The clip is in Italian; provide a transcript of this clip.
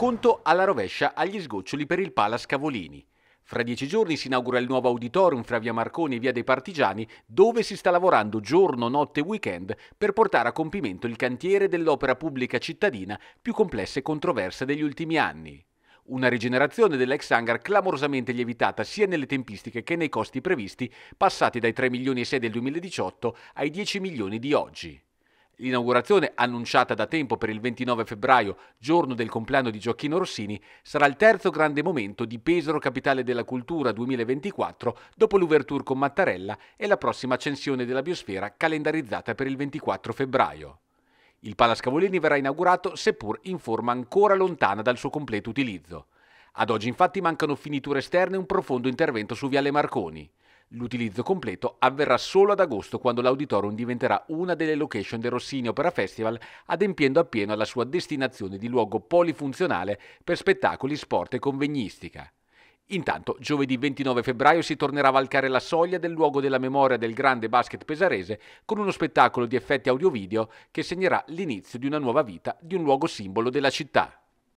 conto alla rovescia agli sgoccioli per il Pala Cavolini. Fra dieci giorni si inaugura il nuovo auditorium fra via Marconi e via dei Partigiani, dove si sta lavorando giorno, notte e weekend per portare a compimento il cantiere dell'opera pubblica cittadina più complessa e controversa degli ultimi anni. Una rigenerazione dell'ex hangar clamorosamente lievitata sia nelle tempistiche che nei costi previsti, passati dai 3 milioni e 6 del 2018 ai 10 milioni di oggi. L'inaugurazione, annunciata da tempo per il 29 febbraio, giorno del compleanno di Gioacchino Rossini, sarà il terzo grande momento di Pesaro Capitale della Cultura 2024 dopo l'ouverture con Mattarella e la prossima accensione della biosfera calendarizzata per il 24 febbraio. Il Palascavolini verrà inaugurato seppur in forma ancora lontana dal suo completo utilizzo. Ad oggi infatti mancano finiture esterne e un profondo intervento su Viale Marconi. L'utilizzo completo avverrà solo ad agosto quando l'auditorium diventerà una delle location del Rossini Opera Festival, adempiendo appieno alla sua destinazione di luogo polifunzionale per spettacoli, sport e convegnistica. Intanto, giovedì 29 febbraio si tornerà a valcare la soglia del luogo della memoria del grande basket pesarese con uno spettacolo di effetti audio-video che segnerà l'inizio di una nuova vita di un luogo simbolo della città.